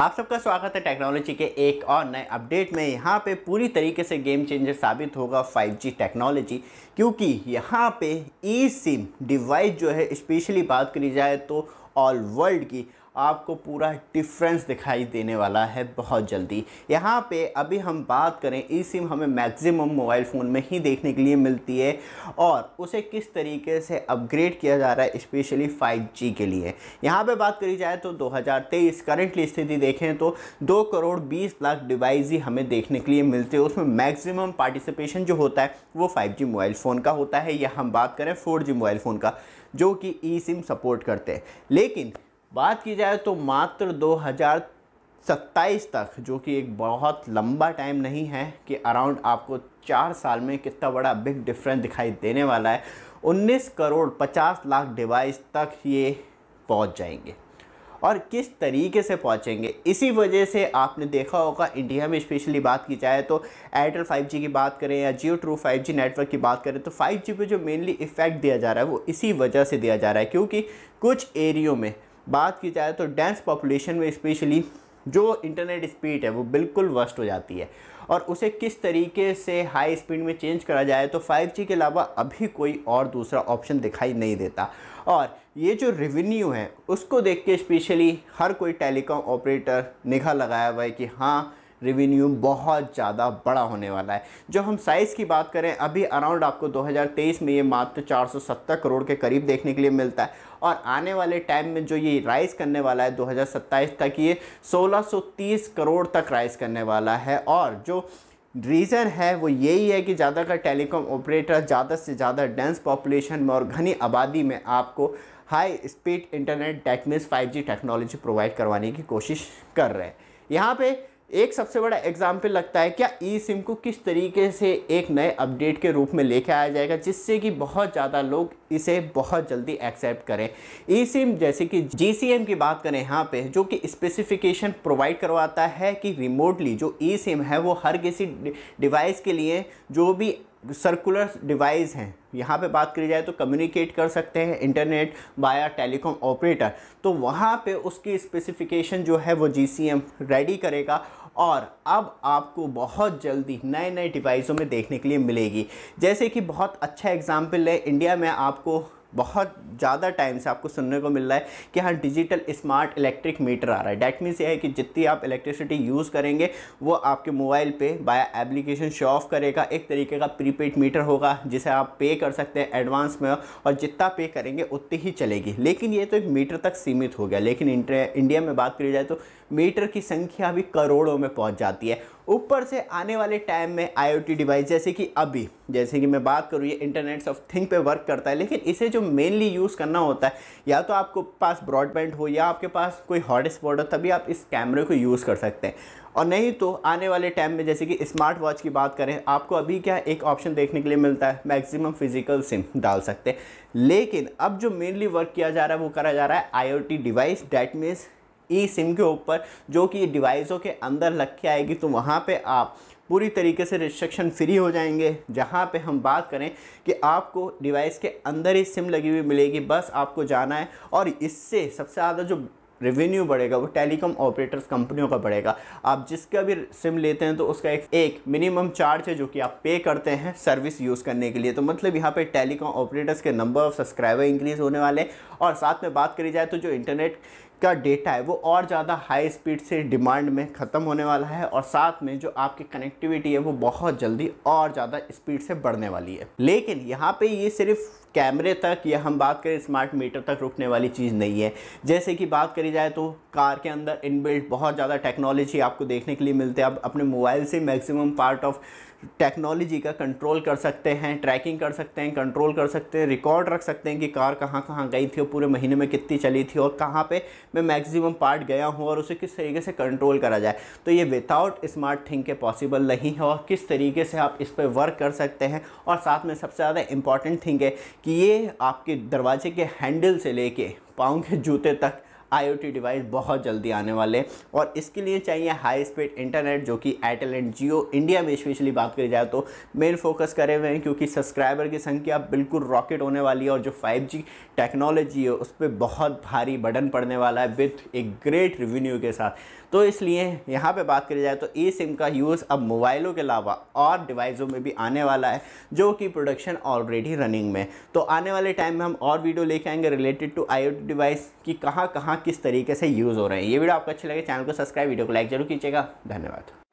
आप सबका स्वागत है टेक्नोलॉजी के एक और नए अपडेट में यहाँ पे पूरी तरीके से गेम चेंजर साबित होगा 5G टेक्नोलॉजी क्योंकि यहाँ पे ई सिम डिवाइस जो है स्पेशली बात करी जाए तो ऑल वर्ल्ड की आपको पूरा डिफरेंस दिखाई देने वाला है बहुत जल्दी यहाँ पे अभी हम बात करें ई सिम हमें मैक्सिमम मोबाइल फ़ोन में ही देखने के लिए मिलती है और उसे किस तरीके से अपग्रेड किया जा रहा है स्पेशली 5G के लिए यहाँ पे बात करी जाए तो 2023 करंटली स्थिति देखें तो दो करोड़ बीस लाख डिवाइस ही हमें देखने के लिए मिलते हैं उसमें मैक्सिमम पार्टिसिपेशन जो होता है वो फाइव मोबाइल फ़ोन का होता है या हम बात करें फोर मोबाइल फ़ोन का जो कि ई सिम सपोर्ट करते हैं लेकिन बात की जाए तो मात्र 2027 तक जो कि एक बहुत लंबा टाइम नहीं है कि अराउंड आपको चार साल में कितना बड़ा बिग डिफरेंस दिखाई देने वाला है 19 करोड़ 50 लाख डिवाइस तक ये पहुंच जाएंगे और किस तरीके से पहुंचेंगे इसी वजह से आपने देखा होगा इंडिया में स्पेशली बात की जाए तो एयरटेल 5G की बात करें या जियो ट्रू 5G नेटवर्क की बात करें तो 5G पे जो मेनली इफ़ेक्ट दिया जा रहा है वो इसी वजह से दिया जा रहा है क्योंकि कुछ एरियो में बात की जाए तो डेंस पॉपुलेशन में स्पेशली जो इंटरनेट स्पीड है वो बिल्कुल वर्स्ट हो जाती है और उसे किस तरीके से हाई स्पीड में चेंज करा जाए तो 5G के अलावा अभी कोई और दूसरा ऑप्शन दिखाई नहीं देता और ये जो रेवेन्यू है उसको देख के स्पेशली हर कोई टेलीकॉम ऑपरेटर निगाह लगाया हुआ है कि हाँ रेवेन्यू बहुत ज़्यादा बड़ा होने वाला है जो हम साइज़ की बात करें अभी अराउंड आपको 2023 में ये मात्र 470 करोड़ के करीब देखने के लिए मिलता है और आने वाले टाइम में जो ये राइज करने वाला है दो तक ये सोलह करोड़ तक राइज करने वाला है और जो रीज़न है वो यही है कि ज़्यादातर टेलीकॉम ऑपरेटर ज़्यादा से ज़्यादा डेंस पॉपुलेशन में और घनी आबादी में आपको हाई स्पीड इंटरनेट टेक्निस 5G टेक्नोलॉजी प्रोवाइड करवाने की कोशिश कर रहे हैं यहाँ पे एक सबसे बड़ा एग्जाम्पल लगता है क्या ई सिम को किस तरीके से एक नए अपडेट के रूप में लेके आया जाएगा जिससे कि बहुत ज़्यादा लोग इसे बहुत जल्दी एक्सेप्ट करें ई सिम जैसे कि जी की बात करें यहाँ पे जो कि स्पेसिफिकेशन प्रोवाइड करवाता है कि रिमोटली जो ई सिम है वो हर किसी डिवाइस के लिए जो भी सर्कुलर डिवाइस हैं यहाँ पे बात करी जाए तो कम्युनिकेट कर सकते हैं इंटरनेट बाया टेलीकॉम ऑपरेटर तो वहाँ पे उसकी स्पेसिफिकेशन जो है वो जी रेडी करेगा और अब आपको बहुत जल्दी नए नए डिवाइसों में देखने के लिए मिलेगी जैसे कि बहुत अच्छा एग्जाम्पल है इंडिया में आपको बहुत ज़्यादा टाइम से आपको सुनने को मिल रहा है कि हाँ डिजिटल स्मार्ट इलेक्ट्रिक मीटर आ रहा है डैट मीन्स ये है कि जितनी आप इलेक्ट्रिसिटी यूज़ करेंगे वो आपके मोबाइल पे बाय एप्लीकेशन शो ऑफ करेगा एक तरीके का प्रीपेड मीटर होगा जिसे आप पे कर सकते हैं एडवांस में और जितना पे करेंगे उतनी ही चलेगी लेकिन ये तो एक मीटर तक सीमित हो गया लेकिन इंडिया में बात करी जाए तो मीटर की संख्या भी करोड़ों में पहुँच जाती है ऊपर से आने वाले टाइम में आईओटी डिवाइस जैसे कि अभी जैसे कि मैं बात करूँ ये इंटरनेट्स ऑफ थिंग पे वर्क करता है लेकिन इसे जो मेनली यूज़ करना होता है या तो आपको पास ब्रॉडबैंड हो या आपके पास कोई हॉटस्पॉट हो तभी आप इस कैमरे को यूज़ कर सकते हैं और नहीं तो आने वाले टाइम में जैसे कि स्मार्ट वॉच की बात करें आपको अभी क्या एक ऑप्शन देखने के लिए मिलता है मैक्सिमम फिजिकल सिम डाल सकते हैं लेकिन अब जो मेनली वर्क किया जा रहा है वो करा जा रहा है IOT device that means e SIM के ऊपर जो कि डिवाइसों के अंदर लग के आएगी तो वहाँ पे आप पूरी तरीके से रिस्ट्रिक्शन फ्री हो जाएंगे जहाँ पे हम बात करें कि आपको डिवाइस के अंदर ही सिम लगी हुई मिलेगी बस आपको जाना है और इससे सबसे ज़्यादा जो रेवेन्यू बढ़ेगा वो टेलीकॉम ऑपरेटर्स कंपनियों का बढ़ेगा आप जिसका भी सिम लेते हैं तो उसका एक एक मिनिमम चार्ज है जो कि आप पे करते हैं सर्विस यूज़ करने के लिए तो मतलब यहाँ पे टेलीकॉम ऑपरेटर्स के नंबर ऑफ सब्सक्राइबर इंक्रीज़ होने वाले हैं और साथ में बात करी जाए तो जो इंटरनेट का डेटा है वो और ज़्यादा हाई स्पीड से डिमांड में ख़त्म होने वाला है और साथ में जो आपकी कनेक्टिविटी है वो बहुत जल्दी और ज़्यादा स्पीड से बढ़ने वाली है लेकिन यहाँ पे ये सिर्फ कैमरे तक या हम बात करें स्मार्ट मीटर तक रुकने वाली चीज़ नहीं है जैसे कि बात करी जाए तो कार के अंदर इनबिल्ट बहुत ज़्यादा टेक्नोलॉजी आपको देखने के लिए मिलते हैं आप अपने मोबाइल से मैक्सिमम पार्ट ऑफ टेक्नोलॉजी का कंट्रोल कर सकते हैं ट्रैकिंग कर सकते हैं कंट्रोल कर सकते हैं रिकॉर्ड रख सकते हैं कि कार कहाँ कहाँ गई थी और पूरे महीने में कितनी चली थी और कहाँ पे मैं मैक्सिमम पार्ट गया हूँ और उसे किस तरीके से कंट्रोल करा जाए तो ये विदाउट स्मार्ट थिंग के पॉसिबल नहीं है और किस तरीके से आप इस पर वर्क कर सकते हैं और साथ में सबसे ज़्यादा इंपॉर्टेंट थिंग है कि ये आपके दरवाजे के हैंडल से लेके पाँव के जूते तक आई डिवाइस बहुत जल्दी आने वाले और इसके लिए चाहिए हाई स्पीड इंटरनेट जो कि एयरटेल एंड जियो इंडिया में स्पेशली बात करी जाए तो मेन फोकस करे हुए हैं क्योंकि सब्सक्राइबर की संख्या बिल्कुल रॉकेट होने वाली है और जो 5G टेक्नोलॉजी है उस पर बहुत भारी बर्डन पड़ने वाला है विथ ए ग्रेट रिवेन्यू के साथ तो इसलिए यहाँ पे बात करी जाए तो ई सिम का यूज़ अब मोबाइलों के अलावा और डिवाइसों में भी आने वाला है जो कि प्रोडक्शन ऑलरेडी रनिंग में तो आने वाले टाइम में हम और वीडियो लेके आएंगे रिलेटेड टू आई डिवाइस कि कहाँ कहाँ किस तरीके से यूज़ हो रहे हैं ये वीडियो आपको अच्छी लगे चैनल को सब्सक्राइब वीडियो को लाइक जरूर कीजिएगा धन्यवाद